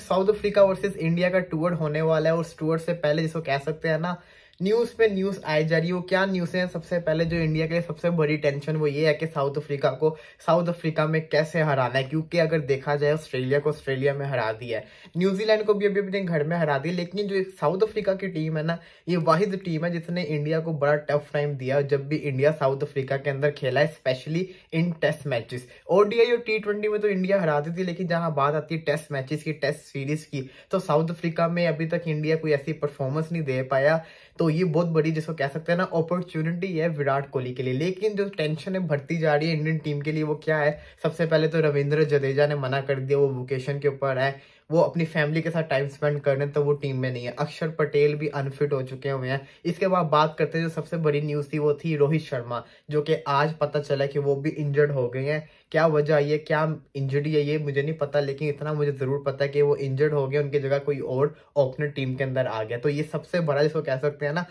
south Africa versus India का tour होने वाला है उस टूर से पहले जिसको कह सकते हैं ना न्यूज़ पे न्यूज़ आई जा रही हो क्या न्यूज़ है सबसे पहले जो इंडिया के लिए सबसे बड़ी टेंशन वो ये है कि साउथ अफ्रीका को साउथ अफ्रीका में कैसे हराना है क्योंकि अगर देखा जाए ऑस्ट्रेलिया को ऑस्ट्रेलिया में हरा दिया है न्यूजीलैंड को भी अभी अपने घर में हरा दिया लेकिन जो साउथ अफ्रीका की टीम है ना ये वाहिद टीम है जिसने इंडिया को बड़ा टफ टाइम दिया जब भी इंडिया साउथ अफ्रीका के अंदर खेला है स्पेशली इन टेस्ट मैचेस ओडीआई और टी ट्वेंटी में तो इंडिया हरा थी लेकिन जहां बात आती है टेस्ट मैचेस की टेस्ट सीरीज की तो साउथ अफ्रीका में अभी तक इंडिया कोई ऐसी परफॉर्मेंस नहीं दे पाया तो ये बहुत बड़ी जिसको कह सकते हैं ना अपॉर्चुनिटी है विराट कोहली के लिए लेकिन जो टेंशन है भरती जा रही है इंडियन टीम के लिए वो क्या है सबसे पहले तो रविंद्र जडेजा ने मना कर दिया वो वोकेशन के ऊपर है वो अपनी फैमिली के साथ टाइम स्पेंड करने तो वो टीम में नहीं है अक्षर पटेल भी अनफिट हो चुके हुए हैं इसके बाद बात करते हैं जो सबसे बड़ी न्यूज़ थी वो थी रोहित शर्मा जो कि आज पता चला कि वो भी इंजर्ड हो गए हैं क्या वजह है क्या इंजरी है ये मुझे नहीं पता लेकिन इतना मुझे ज़रूर पता है कि वो इंजर्ड हो गए उनकी जगह कोई और ओपनर टीम के अंदर आ गया तो ये सबसे बड़ा जिसको कह सकते हैं ना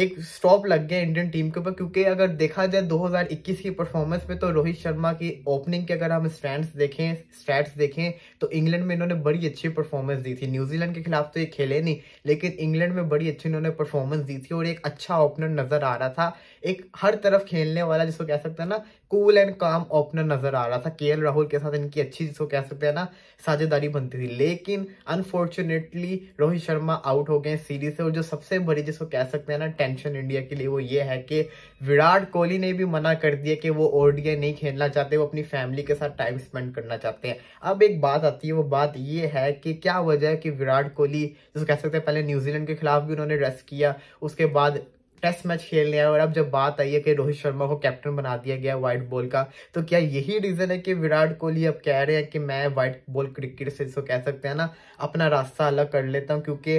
एक स्टॉप लग गया इंडियन टीम के ऊपर क्योंकि अगर देखा जाए 2021 की परफॉर्मेंस में तो रोहित शर्मा की ओपनिंग के अगर हम स्टैंड देखें स्टैट्स देखें तो इंग्लैंड में इन्होंने बड़ी अच्छी परफॉर्मेंस दी थी न्यूजीलैंड के खिलाफ तो ये खेले नहीं लेकिन इंग्लैंड में बड़ी अच्छी इन्होंने परफॉर्मेंस दी थी और एक अच्छा ओपनर नजर आ रहा था एक हर तरफ खेलने वाला जिसको कह सकते हैं ना कूल एंड काम ओपनर नजर आ रहा था के राहुल के साथ इनकी अच्छी जिसको कह सकते हैं ना साझेदारी बनती थी लेकिन अनफॉर्चुनेटली रोहित शर्मा आउट हो गए सीरीज से और जो सबसे बड़ी जिसको कह सकते हैं ना टेंशन इंडिया के लिए वो ये है कि विराट कोहली ने भी मना कर दिया कि वो ओडीआई नहीं खेलना चाहते वो अपनी फैमिली के साथ टाइम स्पेंड करना चाहते हैं अब एक बात आती है वो बात ये है कि क्या वजह है कि विराट कोहली जैसे कह सकते हैं पहले न्यूजीलैंड के खिलाफ भी उन्होंने रेस्ट किया उसके बाद टेस्ट मैच खेलने आया और अब जब बात आई है कि रोहित शर्मा को कैप्टन बना दिया गया वाइट बॉल का तो क्या यही रीज़न है कि विराट कोहली अब कह रहे हैं कि मैं वाइट बॉल क्रिकेट से जिसको कह सकते हैं ना अपना रास्ता अलग कर लेता हूं क्योंकि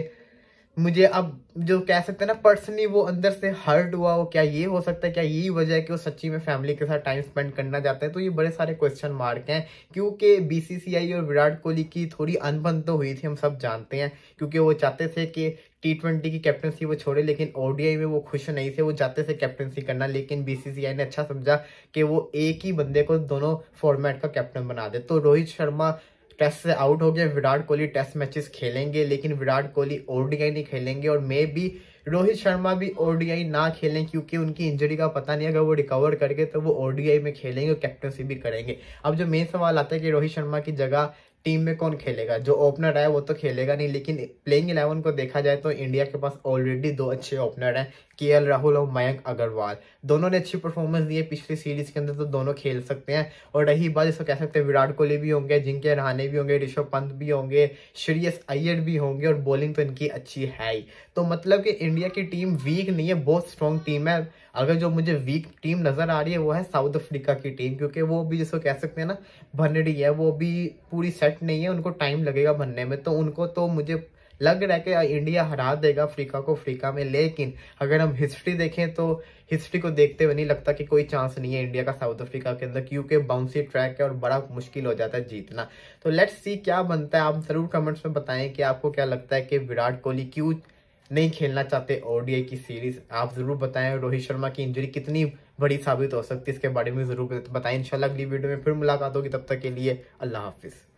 मुझे अब जो कह सकते हैं ना पर्सनली वो अंदर से हर्ट हुआ वो क्या ये हो सकता है क्या यही वजह है कि वो सच्ची में फैमिली के साथ टाइम स्पेंड करना चाहते हैं तो ये बड़े सारे क्वेश्चन मार्क हैं क्योंकि बीसीसीआई और विराट कोहली की थोड़ी अनबन तो हुई थी हम सब जानते हैं क्योंकि वो चाहते थे कि टी ट्वेंटी की कैप्टनसी वो छोड़े लेकिन ओडीआई में वो खुश नहीं थे वो चाहते थे कैप्टनसी करना लेकिन बीसीसीआई ने अच्छा समझा कि वो एक ही बंदे को दोनों फॉर्मेट का कैप्टन बना दे तो रोहित शर्मा टेस्ट से आउट हो गए विराट कोहली टेस्ट मैचेस खेलेंगे लेकिन विराट कोहली ओडीआई नहीं खेलेंगे और मे भी रोहित शर्मा भी ओडीआई ना खेलें क्योंकि उनकी इंजरी का पता नहीं अगर वो रिकवर करके तो वो ओडीआई में खेलेंगे और कैप्टनसी भी करेंगे अब जो मेन सवाल आता है कि रोहित शर्मा की जगह टीम में कौन खेलेगा जो ओपनर है वो तो खेलेगा नहीं लेकिन प्लेइंग इलेवन को देखा जाए तो इंडिया के पास ऑलरेडी दो अच्छे ओपनर हैं के राहुल और मयंक अग्रवाल दोनों ने अच्छी परफॉर्मेंस दी है पिछली सीरीज के अंदर तो दोनों खेल सकते हैं और रही बात इसको कह सकते हैं विराट कोहली भी होंगे जिनके रहाने भी होंगे ऋषभ पंत भी होंगे श्रीयस अय्यर भी होंगे और बॉलिंग तो इनकी अच्छी है ही तो मतलब कि इंडिया की टीम वीक नहीं है बहुत स्ट्रॉन्ग टीम है अगर जो मुझे वीक टीम नज़र आ रही है वो है साउथ अफ्रीका की टीम क्योंकि वो भी जिसको कह सकते हैं ना भन रही है वो भी पूरी सेट नहीं है उनको टाइम लगेगा बनने में तो उनको तो मुझे लग रहा है कि इंडिया हरा देगा अफ्रीका को अफ्रीका में लेकिन अगर हम हिस्ट्री देखें तो हिस्ट्री को देखते हुए नहीं लगता कि कोई चांस नहीं है इंडिया का साउथ अफ्रीका के अंदर क्योंकि बाउंसी ट्रैक है और बड़ा मुश्किल हो जाता है जीतना तो लेट्स सी क्या बनता है आप ज़रूर कमेंट्स में बताएं कि आपको क्या लगता है कि विराट कोहली क्यों नहीं खेलना चाहते ओडीआई की सीरीज आप जरूर बताएं रोहित शर्मा की इंजरी कितनी बड़ी साबित हो सकती है इसके बारे में जरूर बताएं इंशाल्लाह अगली वीडियो में फिर मुलाकात होगी तब तक के लिए अल्लाह हाफिज़